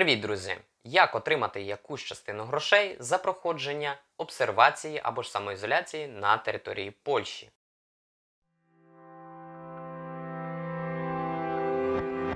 Привіт, друзі! Як отримати якусь частину грошей за проходження обсервації або ж самоізоляції на території Польщі?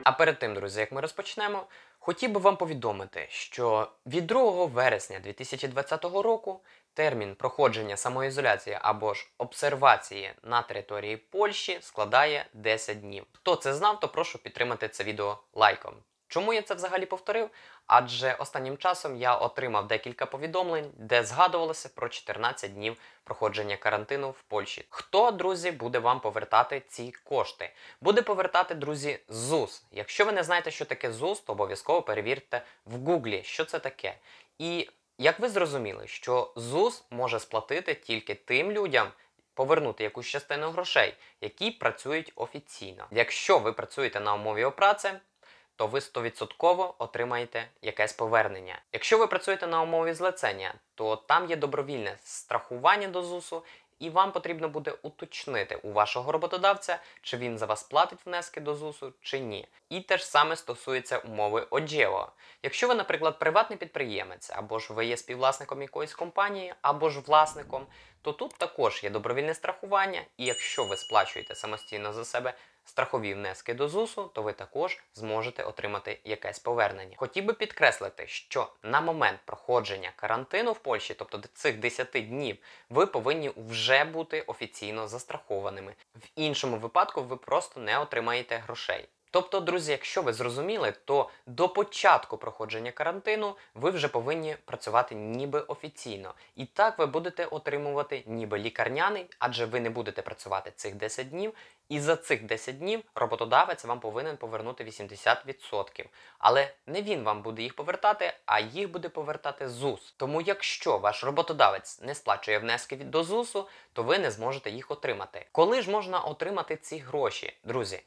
А перед тим, друзі, як ми розпочнемо, хотів би вам повідомити, що від 2 вересня 2020 року термін проходження самоізоляції або ж обсервації на території Польщі складає 10 днів. Хто це знав, то прошу підтримати це відео лайком. Чому я це взагалі повторив? Адже останнім часом я отримав декілька повідомлень, де згадувалося про 14 днів проходження карантину в Польщі. Хто, друзі, буде вам повертати ці кошти? Буде повертати, друзі, ЗУС. Якщо ви не знаєте, що таке ЗУС, то обов'язково перевірте в Гуглі, що це таке. І як ви зрозуміли, що ЗУС може сплатити тільки тим людям. Повернути якусь частину грошей, які працюють офіційно. Якщо ви працюєте на умові опраці, то ви 100% отримаєте якесь повернення. Якщо ви працюєте на умові злецення, то там є добровільне страхування до ЗУСу, і вам потрібно буде уточнити у вашого роботодавця, чи він за вас платить внески до ЗУСу, чи ні. І те ж саме стосується умови ОДЖЕО. Якщо ви, наприклад, приватний підприємець, або ж ви є співвласником якоїсь компанії, або ж власником, то тут також є добровільне страхування, і якщо ви сплачуєте самостійно за себе страхові внески до ЗУСу, то ви також зможете отримати якесь повернення. Хотів би підкреслити, що на момент проходження карантину в Польщі, тобто цих 10 днів, ви повинні вже бути офіційно застрахованими. В іншому випадку ви просто не отримаєте грошей. Тобто, друзі, якщо ви зрозуміли, то до початку проходження карантину ви вже повинні працювати ніби офіційно. І так ви будете отримувати ніби лікарняний, адже ви не будете працювати цих 10 днів. І за цих 10 днів роботодавець вам повинен повернути 80%. Але не він вам буде їх повертати, а їх буде повертати ЗУС. Тому якщо ваш роботодавець не сплачує внески до ЗУСу, то ви не зможете їх отримати. Коли ж можна отримати ці гроші, друзі?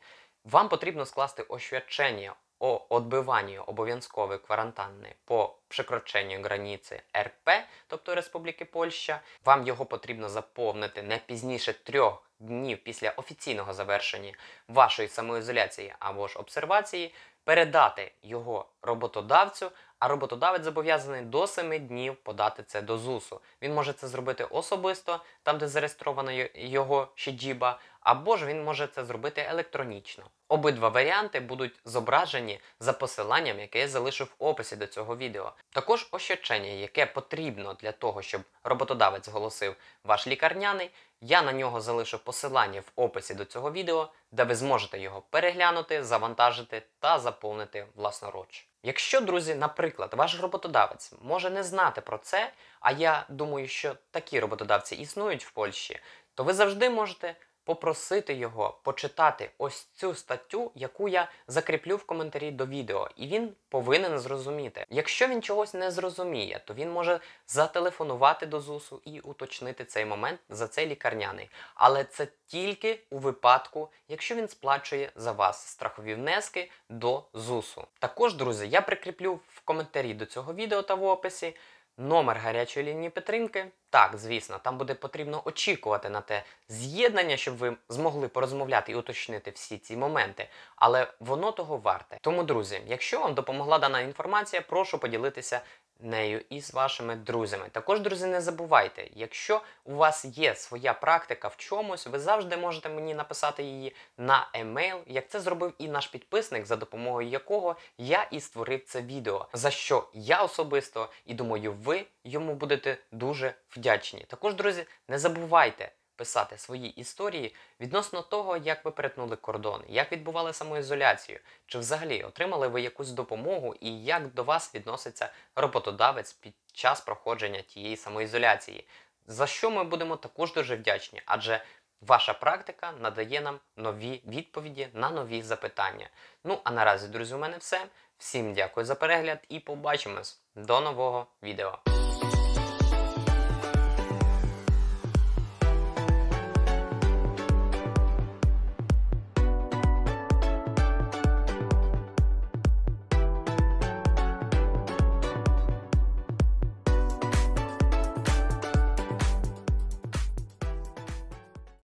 Вам потрібно скласти освячення о відбиванні обов'язкової кварантанни по прикроченню границі РП, тобто Республіки Польща. Вам його потрібно заповнити не пізніше трьох днів після офіційного завершення вашої самоізоляції або ж обсервації, передати його роботодавцю а роботодавець зобов'язаний до 7 днів подати це до ЗУСу. Він може це зробити особисто, там де зареєстрована його ще або ж він може це зробити електронічно. Обидва варіанти будуть зображені за посиланням, яке я залишу в описі до цього відео. Також ощачення, яке потрібно для того, щоб роботодавець голосив ваш лікарняний, я на нього залишу посилання в описі до цього відео, де ви зможете його переглянути, завантажити та заповнити власноруч. Якщо, друзі, наприклад, ваш роботодавець може не знати про це, а я думаю, що такі роботодавці існують в Польщі, то ви завжди можете попросити його почитати ось цю статтю, яку я закріплю в коментарі до відео, і він повинен зрозуміти. Якщо він чогось не зрозуміє, то він може зателефонувати до ЗУСу і уточнити цей момент за цей лікарняний. Але це тільки у випадку, якщо він сплачує за вас страхові внески до ЗУСу. Також, друзі, я прикріплю в коментарі до цього відео та в описі. Номер гарячої лінії підтримки. Так, звісно, там буде потрібно очікувати на те з'єднання, щоб ви змогли порозмовляти і уточнити всі ці моменти, але воно того варте. Тому, друзі, якщо вам допомогла дана інформація, прошу поділитися нею і з вашими друзями. Також, друзі, не забувайте, якщо у вас є своя практика в чомусь, ви завжди можете мені написати її на емейл, як це зробив і наш підписник, за допомогою якого я і створив це відео, за що я особисто і думаю, ви йому будете дуже вдячні. Також, друзі, не забувайте писати свої історії відносно того, як ви перетнули кордон, як відбували самоізоляцію, чи взагалі отримали ви якусь допомогу і як до вас відноситься роботодавець під час проходження тієї самоізоляції, за що ми будемо також дуже вдячні, адже ваша практика надає нам нові відповіді на нові запитання. Ну а наразі, друзі, у мене все. Всім дякую за перегляд і побачимось до нового відео.